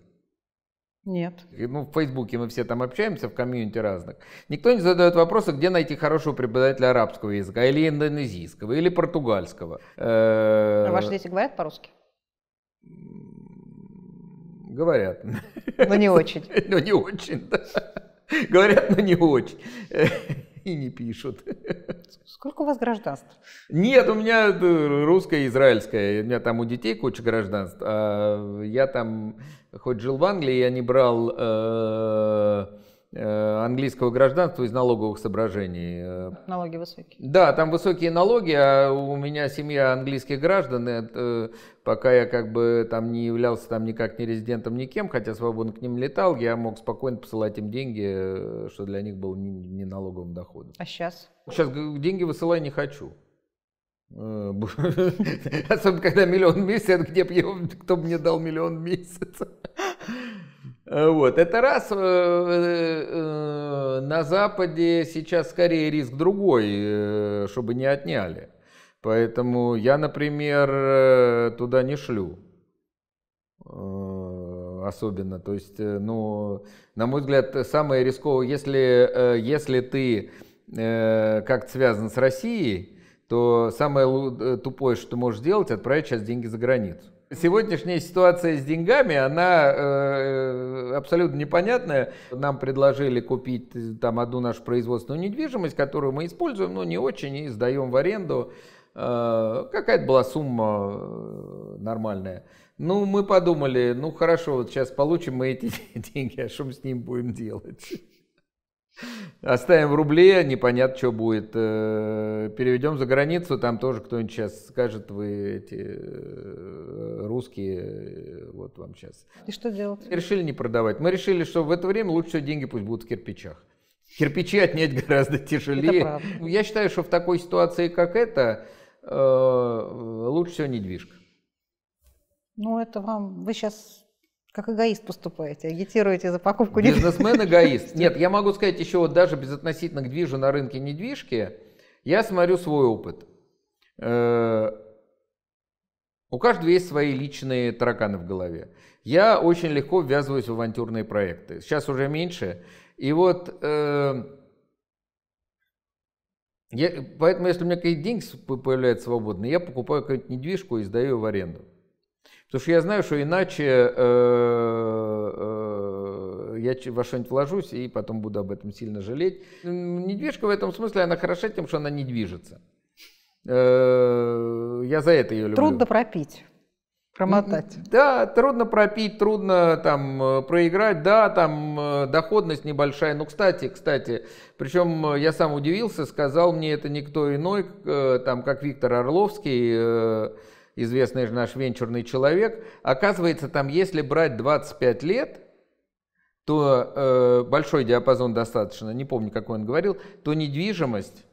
Нет. Ну, в Фейсбуке мы все там общаемся, в комьюнити разных. Никто не задает вопроса, где найти хорошего преподавателя арабского языка, или индонезийского, или португальского. Э, а ваши дети говорят по-русски? Говорят. Но не очень. Но не очень, да. Говорят, но не очень. И не пишут. Сколько у вас гражданств? Нет, у меня э, русское и израильское. У меня там у детей куча гражданств. А я там хоть жил в Англии, я не брал э, Э, английского гражданства из налоговых соображений. Э. Налоги высокие. Да, там высокие налоги, а у меня семья английских граждан, э, это, пока я как бы там не являлся там никак не резидентом, никем, хотя свободно к ним летал, я мог спокойно посылать им деньги, что для них было не, не налоговым доходом. А сейчас? Сейчас деньги высылать не хочу. Особенно, когда миллион в месяц, где бы кто мне дал миллион в месяц. Э, вот, это раз, э, э, на Западе сейчас скорее риск другой, чтобы не отняли. Поэтому я, например, туда не шлю. Особенно, то есть, ну, на мой взгляд, самое рисковое, если, если ты как связан с Россией, то самое э, тупое, что ты можешь сделать, отправить сейчас деньги за границу. Сегодняшняя ситуация с деньгами, она э, абсолютно непонятная. Нам предложили купить э, там одну нашу производственную недвижимость, которую мы используем, но не очень, и сдаем в аренду. Э, какая-то была сумма э, нормальная. Ну, мы подумали, ну хорошо, вот сейчас получим мы эти деньги, а что мы с ним будем делать? Оставим в рубле, непонятно, что будет. Э, переведем за границу, там тоже кто-нибудь сейчас скажет, вы эти э, русские, э, вот вам сейчас. И что делать? Решили не продавать. Мы решили, что в это время лучше все деньги пусть будут в кирпичах. Кирпичи отнять гораздо тяжелее. Ну, я считаю, что в такой ситуации, как эта, лучше всего недвижка. Ну, это вам, вы сейчас как эгоист поступаете, агитируете за покупку недвижимости? Бизнесмен эгоист. Нет, я могу сказать еще вот даже безотносительно к движу на рынке недвижки, я смотрю свой опыт. Э, у каждого есть свои личные тараканы в голове. Я очень легко ввязываюсь в авантюрные проекты. Сейчас уже меньше. И вот э, я, поэтому, если у меня какие-то деньги появляются свободные, я покупаю какую-нибудь недвижку и сдаю ее в аренду. Потому что я знаю, что иначе э, э, я во что-нибудь вложусь и потом буду об этом сильно жалеть. Недвижка в этом смысле, она хороша тем, что она не движется. Э, я за это ее люблю. Трудно пропить. Промотать. Да, трудно пропить, трудно там проиграть, да, там доходность небольшая. Ну, кстати, кстати, причем я сам удивился, сказал мне это никто иной, там, как Виктор Орловский, известный же наш венчурный человек, оказывается, там, если брать 25 лет, то э, большой диапазон достаточно, не помню, какой он говорил, то недвижимость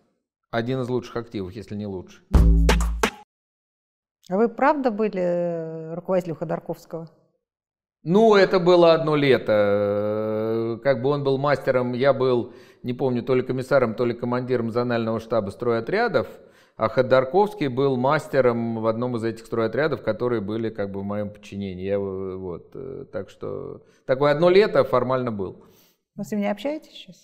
один из лучших активов, если не лучше. А вы правда были э, руководителем Ходорковского? Ну, это было одно лето. Как бы он был мастером, я был, не помню, то ли комиссаром, то ли командиром зонального штаба стройотрядов. отрядов. А Ходорковский был мастером в одном из этих стройотрядов, которые были как бы в моем подчинении. Я, э, вот, э, так что такое одно лето формально был. Вы с ним не общаетесь сейчас?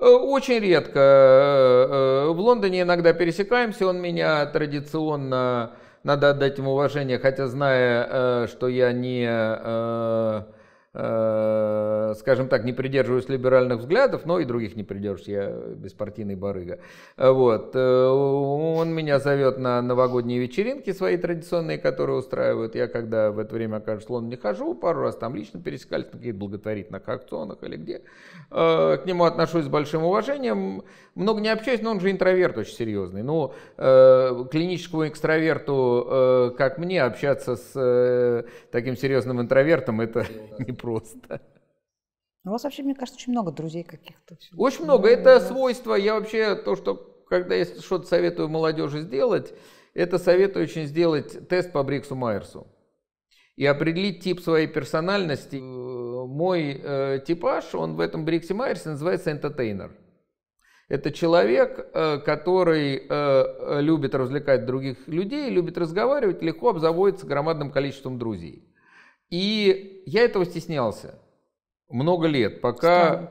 Э, очень редко. В Лондоне иногда пересекаемся, он меня традиционно, надо отдать ему уважение, хотя зная, что я не Э, скажем так, не придерживаюсь либеральных взглядов, но и других не придерживаюсь, я беспартийный барыга. Вот. Э, он меня зовет на новогодние вечеринки свои традиционные, которые устраивают. Я, когда в это время, окажется, в Лондон не хожу, пару раз там лично пересекались на каких-то благотворительных акционах или где. Э, к нему отношусь с большим уважением. Много не общаюсь, но он же интроверт очень серьезный. Но ну, клиническому экстраверту, как мне, общаться с таким серьезным интровертом, это не просто просто. Ну, у вас вообще, мне кажется, очень много друзей каких-то. Очень много. Ну, это свойство. Я вообще то, что когда я что-то советую молодежи сделать, это советую очень сделать тест по Бриксу Майерсу и определить тип своей персональности. Мой э, типаж, он в этом Бриксе Майерсе называется entertainer. Это человек, э, который э, любит развлекать других людей, любит разговаривать, легко обзаводится громадным количеством друзей. И я этого стеснялся много лет, пока... Странно,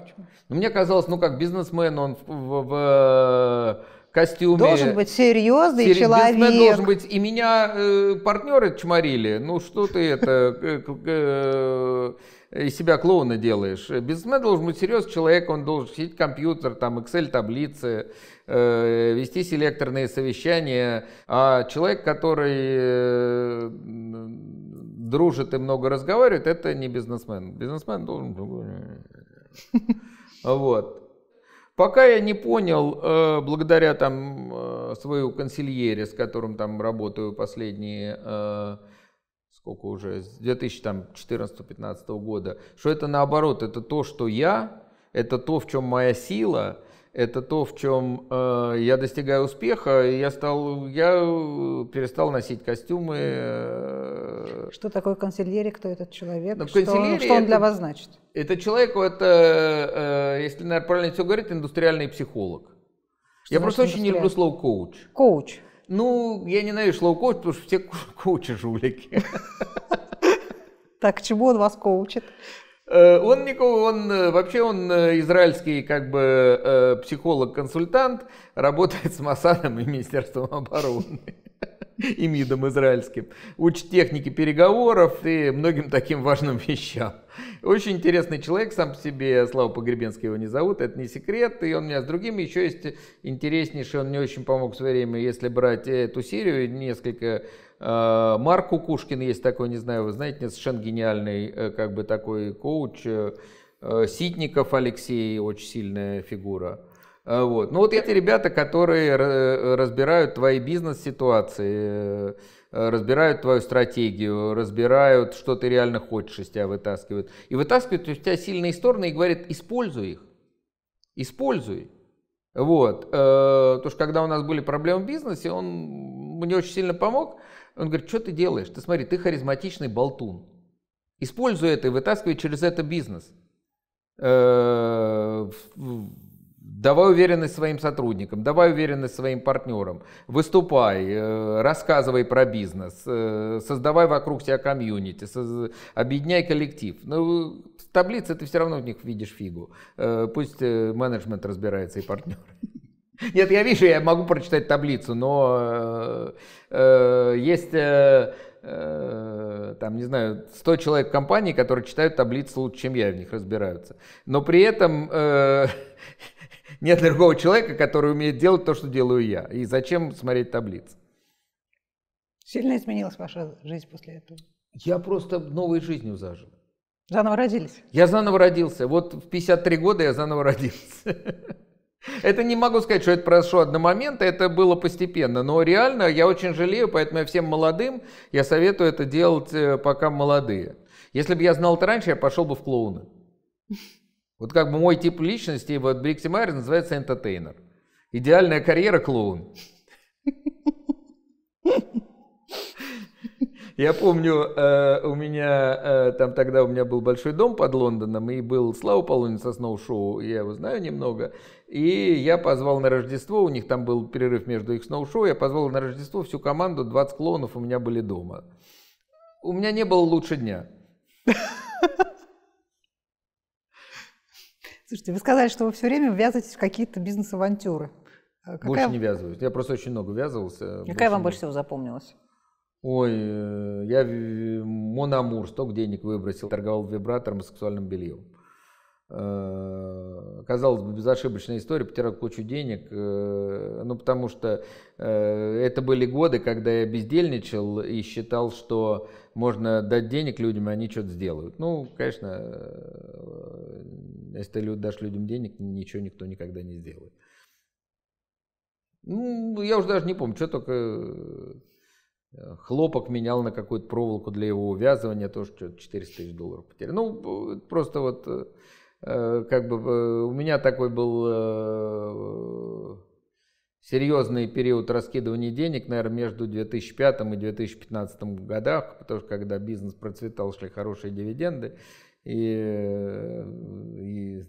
ну, мне казалось, ну, как бизнесмен, он в, в, в э, костюме... Должен быть серьезный Сери... человек. Бизнесмен должен быть. И меня э, партнеры чморили. Ну, что ты это... Э, э, из себя клоуна делаешь. Бизнесмен должен быть серьезный человек, он должен сидеть компьютер, там, Excel-таблицы, вести селекторные совещания. А человек, который дружит и много разговаривает, это не бизнесмен. Бизнесмен должен... Вот. Пока я не понял, э, благодаря там э, свою консильере, с которым там работаю последние э, сколько уже, с 2014-2015 года, что это наоборот, это то, что я, это то, в чем моя сила, это то, в чем э, я достигаю успеха. Я стал, я э, перестал носить костюмы. Э, что такое консильери? Кто этот человек? Ну, что, он, что он это, для вас значит? Это человек, это, э, если наверное, правильно все говорить, индустриальный психолог. Что я просто очень не люблю слово коуч. Коуч. Ну, я ненавижу слово коуч, потому что все коучи жулики. Так, к чему он вас коучит? Э, он никого, он э, вообще он э, израильский как бы психолог-консультант, работает с Масадом и Министерством обороны и МИДом израильским, учит техники переговоров и многим таким важным вещам. Очень интересный человек сам по себе, Слава Погребенский его не зовут, это не секрет, и он у меня с другими еще есть интереснейший, он мне очень помог в свое время, если брать эту серию, несколько Э, Марк Кукушкин есть такой, не знаю, вы знаете, совершенно гениальный э, как бы такой коуч. Э, Ситников Алексей очень сильная фигура. Вот. Ну вот эти ребята, которые разбирают твои бизнес-ситуации, разбирают твою стратегию, разбирают, что ты реально хочешь из тебя вытаскивают. И вытаскивают у тебя сильные стороны и говорят, используй их, используй. Вот. Потому что когда у нас были проблемы в бизнесе, он мне очень сильно помог. Он говорит, что ты делаешь? Ты смотри, ты харизматичный болтун. Используй это и вытаскивай через это бизнес. Э, давай уверенность своим сотрудникам, давай уверенность своим партнерам, выступай, э, рассказывай про бизнес, э, создавай вокруг себя комьюнити, объединяй коллектив. Ну, таблице ты все равно в них видишь фигу. Пусть менеджмент разбирается и партнеры. Нет, я вижу, я могу прочитать таблицу, но э, э, есть, э, там, не знаю, 100 человек компании, которые читают таблицу лучше, чем я, в них разбираются. Но при этом нет другого человека, который умеет делать то, что делаю я. И зачем смотреть таблицы? Сильно изменилась ваша жизнь после этого? Я просто новой жизнью зажил. Заново родились? Я заново родился. Вот в 53 года я заново родился. Это не могу сказать, что это произошло одномоментно, это было постепенно. Но реально я очень жалею, поэтому я всем молодым, я советую это делать э, пока молодые. Если бы я знал это раньше, я пошел бы в клоуны. Вот как бы мой тип личности, вот Брикси Майер называется энтертейнер. Идеальная карьера клоун. Я помню, э, у меня э, там тогда у меня был большой дом под Лондоном, и был Слава Полунин со сноу-шоу, я его знаю немного. И я позвал на Рождество, у них там был перерыв между их сноу-шоу, я позвал на Рождество всю команду, 20 клоунов у меня были дома. У меня не было лучше дня. Слушайте, вы сказали, что вы все время ввязываетесь в какие-то бизнес-авантюры. Э, какая... Больше не ввязываюсь. Я просто очень много ввязывался. Какая больше вам больше всего запомнилась? Ой, э, я Монамур, столько денег выбросил, торговал вибратором и сексуальным бельем. Э, казалось бы, безошибочная история, потерял кучу денег, э, ну потому что это были годы, когда я бездельничал и считал, что можно дать денег людям, и они что-то сделают. Ну, конечно, если ты дашь людям денег, ничего никто никогда не сделает. Ну, я уже даже не помню, что только Э, хлопок менял на какую-то проволоку для его увязывания, тоже 400 тысяч долларов потерял. Ну, просто вот э, э, как бы у меня такой был серьезный период раскидывания денег, наверное, между 2005 и 2015 годах, потому что когда бизнес процветал, шли хорошие дивиденды. И, и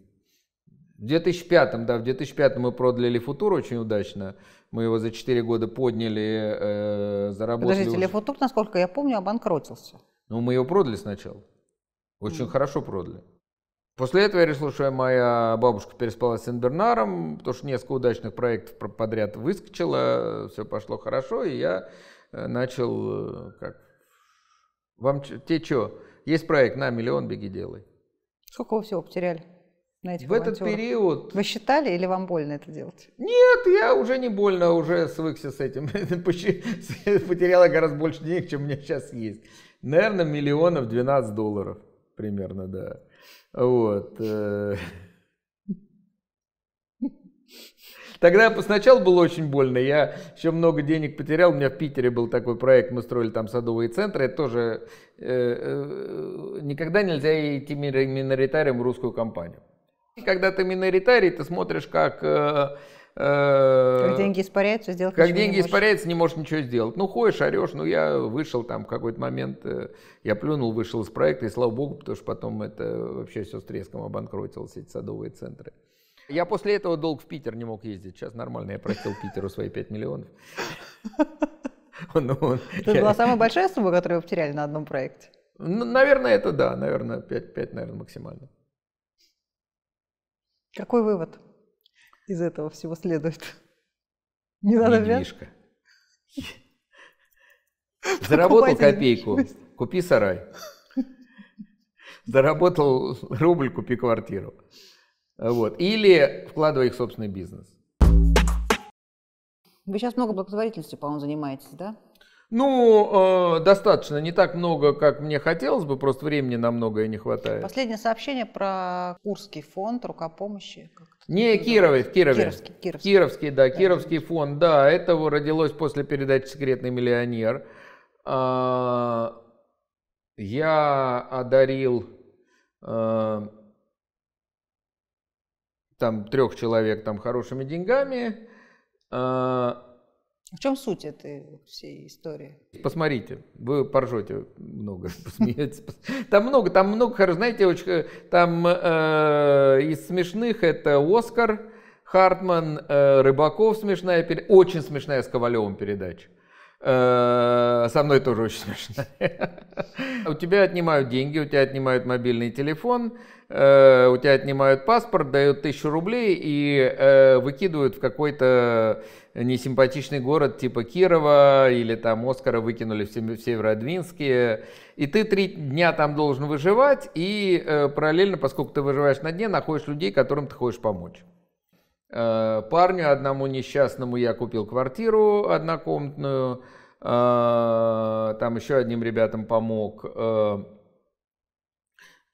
в 2005, да, в 2005 мы продали Футур очень удачно. Мы его за 4 года подняли, э, заработали. Подождите, уже... Лев насколько я помню, обанкротился. Ну, мы его продали сначала. Очень mm. хорошо продали. После этого я решил, что моя бабушка переспала с Сенбернаром, потому что несколько удачных проектов подряд выскочило, все пошло хорошо, и я э, начал э, как... Вам те что? Есть проект, на миллион беги делай. Сколько вы всего потеряли? на этих В этот период... Вы считали или вам больно это делать? Нет, я уже не больно, уже свыкся с этим. Потеряла гораздо больше денег, чем у меня сейчас есть. Наверное, миллионов 12 долларов примерно, да. Вот. Э. Тогда сначала было очень больно, я еще много денег потерял, у меня в Питере был такой проект, мы строили там садовые центры, это тоже э, э, никогда нельзя идти миноритарием в русскую компанию. Когда ты миноритарий, ты смотришь, как... Э, э, как деньги испаряются, сделать Как деньги не испаряются, не можешь ничего сделать. Ну, ходишь, орешь, ну, я вышел там в какой-то момент, э, я плюнул, вышел из проекта, и слава богу, потому что потом это вообще все с треском обанкротилось, эти садовые центры. Я после этого долг в Питер не мог ездить. Сейчас нормально, я просил Питеру свои 5 миллионов. это была самая большая сумма, которую вы потеряли на одном проекте? Ну, наверное, это да, наверное, 5, 5 наверное, максимально. Какой вывод из этого всего следует? Не надо Недвижка. Заработал копейку, купи сарай. Заработал рубль, купи квартиру. Вот. Или вкладывай их в собственный бизнес. Вы сейчас много благотворительностью, по-моему, занимаетесь, да? Ну, э, достаточно, не так много, как мне хотелось бы, просто времени на многое не хватает. Последнее сообщение про Курский фонд рукопомощи. Не, Кировый, в Кирове. Кировский, Кировский. Кировский, да, да Кировский фонд, да, это родилось после передачи «Секретный миллионер». А, я одарил э, там трех человек там хорошими деньгами. А, в чем суть этой всей истории? Посмотрите, вы поржете много, посмеетесь. Там много, там много, знаете, очень, там э, из смешных это Оскар Хартман, э, Рыбаков смешная, очень смешная с Ковалевым передача. Э, со мной тоже очень смешная. у тебя отнимают деньги, у тебя отнимают мобильный телефон, Э, у тебя отнимают паспорт, дают тысячу рублей и э, выкидывают в какой-то несимпатичный город типа Кирова или там Оскара выкинули в, в Северодвинске. И ты три дня там должен выживать и э, параллельно, поскольку ты выживаешь на дне, находишь людей, которым ты хочешь помочь. Э, парню одному несчастному я купил квартиру однокомнатную, э, там еще одним ребятам помог.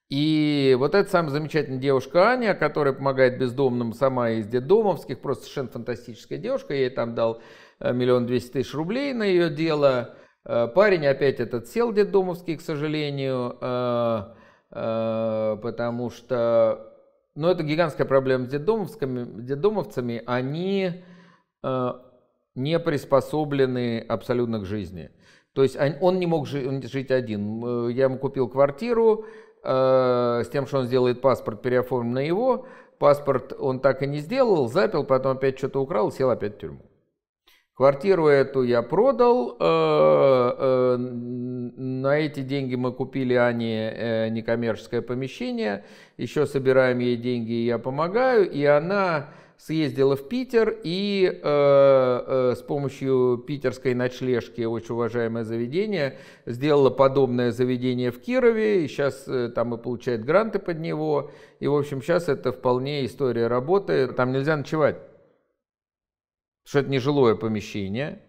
И вот эта самая замечательная девушка Аня, которая помогает бездомным сама из детдомовских, просто совершенно фантастическая девушка, я ей там дал э, миллион двести тысяч рублей на ее дело. Э, парень опять этот сел детдомовский, к сожалению, э, потому что... Ну, это гигантская проблема с детдомовцами. детдомовцами они не приспособлены абсолютно к жизни. То есть он не мог жить один. Я ему купил квартиру, Э, с тем, что он сделает паспорт, переоформим на его. Паспорт он так и не сделал, запил, потом опять что-то украл, сел опять в тюрьму. Квартиру эту я продал. Э, э, на эти деньги мы купили Ане некоммерческое помещение. Еще собираем ей деньги, и я помогаю. И она съездила в Питер и э, э, с помощью питерской ночлежки, очень уважаемое заведение, сделала подобное заведение в Кирове, и сейчас э, там и получает гранты под него, и, в общем, сейчас это вполне история работы, там нельзя ночевать, потому что это нежилое помещение,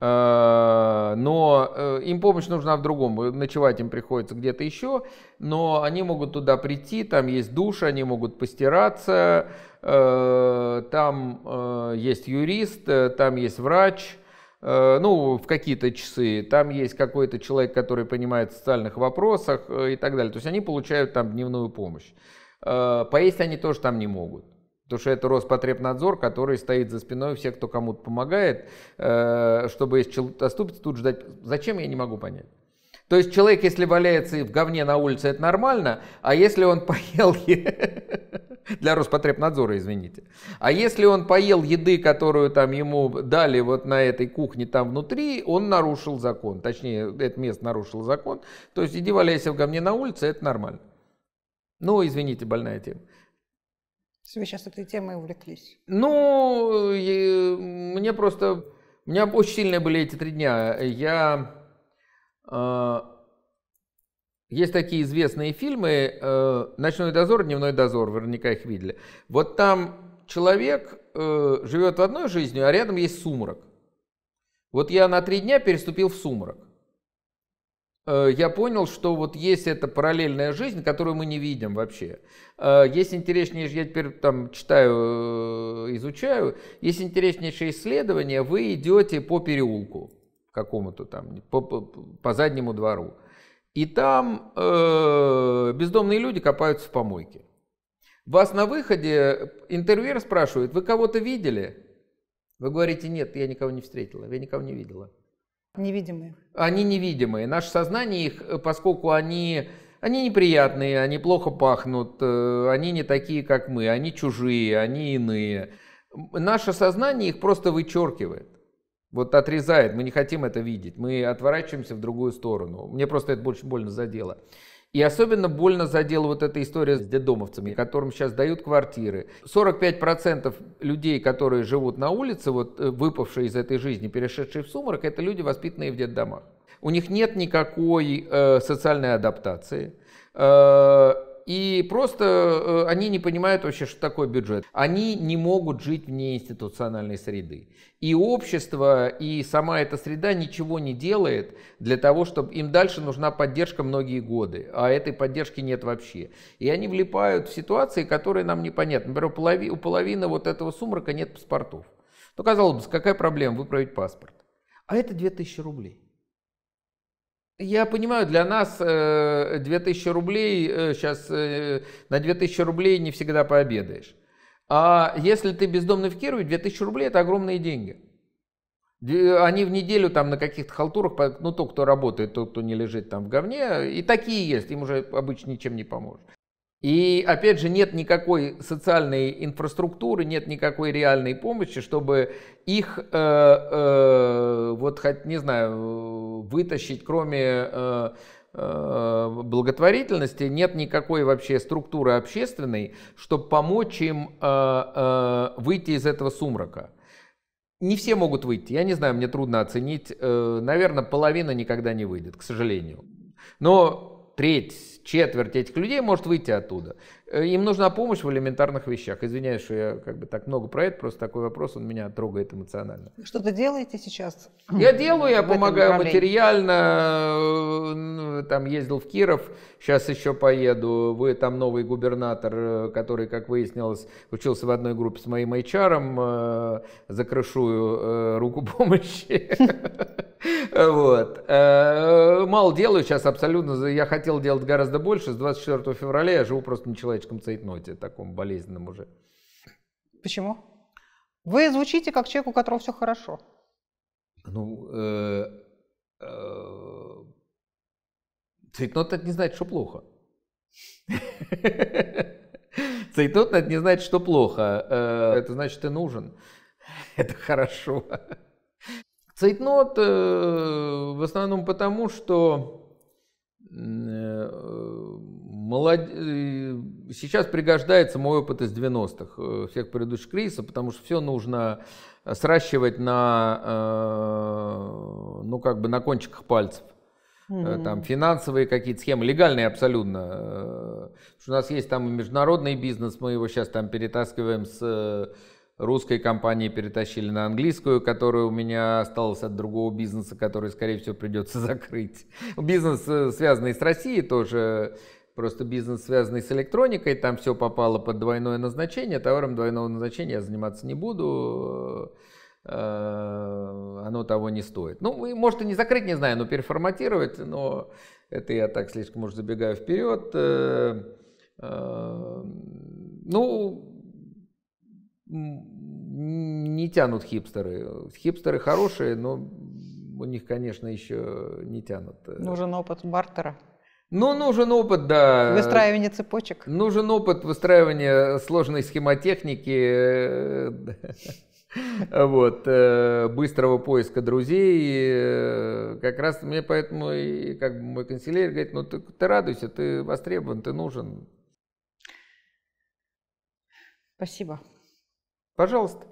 а, но э, им помощь нужна в другом. Ночевать им приходится где-то еще, но они могут туда прийти, там есть душ, они могут постираться, Э, там э, есть юрист, э, там есть врач, ну, в какие-то часы, там есть какой-то человек, который понимает в социальных вопросах и так далее. То есть они получают там дневную помощь. Поесть они тоже там не могут. Потому что это Роспотребнадзор, который стоит за спиной всех, кто кому-то помогает, чтобы если человек оступится, тут ждать. Зачем, я не могу понять. То есть человек, если валяется в говне на улице, это нормально, а если он поел... Для Роспотребнадзора, извините. А если он поел еды, которую там ему дали вот на этой кухне там внутри, он нарушил закон. Точнее, это место нарушило закон. То есть иди валяйся в говне на улице, это нормально. Ну, извините, больная тема. Вы сейчас этой темой увлеклись. Ну, мне просто... У меня очень сильные были эти три дня. Я а, есть такие известные фильмы э, «Ночной дозор», «Дневной дозор», вы наверняка их видели. Вот там человек э, живет в одной жизнью, а рядом есть сумрак. Вот я на три дня переступил в сумрак. Э, я понял, что вот есть эта параллельная жизнь, которую мы не видим вообще. Есть интереснее, я теперь там читаю, изучаю, есть интереснейшее исследование, вы идете по переулку какому-то там, по, по, по заднему двору. И там э, бездомные люди копаются в помойке. Вас на выходе э, интервьюер спрашивает, вы кого-то видели? Вы говорите, нет, я никого не встретила, я никого не видела. Невидимые. Они невидимые. Наше сознание их, э, поскольку они, они неприятные, они плохо пахнут, э, они не такие, как мы, они чужие, они иные. Наше сознание их просто вычеркивает. Вот отрезает, мы не хотим это видеть, мы отворачиваемся в другую сторону. Мне просто это больше больно задело. И особенно больно задела вот эта история с детдомовцами, которым сейчас дают квартиры. 45% людей, которые живут на улице, вот э, выпавшие из этой жизни, перешедшие в сумрак, это люди, воспитанные в детдомах. У них нет никакой э, социальной адаптации. Э, и просто э, они не понимают вообще, что такое бюджет. Они не могут жить вне институциональной среды. И общество, и сама эта среда ничего не делает для того, чтобы им дальше нужна поддержка многие годы, а этой поддержки нет вообще. И они влипают в ситуации, которые нам непонятны. Например, у половины вот этого сумрака нет паспортов. Ну, казалось бы, какая проблема выправить паспорт? А это 2000 рублей. Я понимаю, для нас 2000 э, рублей, сейчас э, э, на 2000 рублей не всегда пообедаешь. А если ты бездомный в Кирове, 2000 рублей – это огромные деньги. Они в неделю там на каких-то халтурах, ну, то, кто работает, тот, кто не лежит там в говне, и такие есть, им уже обычно ничем не поможет. И опять же, нет никакой социальной инфраструктуры, нет никакой реальной помощи, чтобы их, э, э, вот хоть, не знаю, вытащить, кроме э, э, благотворительности, нет никакой вообще структуры общественной, чтобы помочь им э, э, выйти из этого сумрака. Не все могут выйти, я не знаю, мне трудно оценить. Э, наверное, половина никогда не выйдет, к сожалению. Но треть четверть этих людей может выйти оттуда. Э, им нужна помощь в элементарных вещах. Извиняюсь, что я как бы так много про это, просто такой вопрос, он меня трогает эмоционально. Что-то делаете сейчас? Я делаю, я помогаю материально, э, там ездил в Киров, сейчас еще поеду. Вы там новый губернатор, э, который, как выяснилось, учился в одной группе с моим HR, закрышую руку помощи. Вот. Мало делаю сейчас абсолютно, я хотел делать гораздо больше, с 24 февраля я живу просто не человек человеческом цейтноте, таком болезненном уже. Почему? Вы звучите как человек, у которого все хорошо. Ну, э, э, цейтнот это не значит, что плохо. Цейтнот это не значит, что плохо. Э, это значит, ты нужен. Это хорошо. Цейтнот в основном потому, что молод сейчас пригождается мой опыт из 90-х, э, всех предыдущих кризисов, потому что все нужно э, сращивать на, э, ну, как бы на кончиках пальцев. Там финансовые какие-то схемы, легальные абсолютно. У нас есть там и международный бизнес, мы его сейчас там перетаскиваем с русской компании перетащили на английскую, которая у меня осталась от другого бизнеса, который, скорее всего, придется закрыть. Бизнес, связанный с Россией, тоже Просто бизнес, связанный с электроникой, там все попало под двойное назначение. Товаром двойного назначения я заниматься не буду. Э, оно того не стоит. Ну, может и не закрыть, не знаю, но переформатировать, но это я так слишком может, забегаю вперед. Э, э, ну, не тянут хипстеры. Хипстеры хорошие, но у них, конечно, еще не тянут. Нужен опыт бартера. Ну нужен опыт, да. Выстраивание цепочек. Нужен опыт выстраивания сложной схемотехники, э, вот, э, быстрого поиска друзей. Э, как раз мне поэтому и как бы мой канцелярь говорит, ну ты, ты радуйся, ты востребован, ты нужен. Спасибо. Пожалуйста.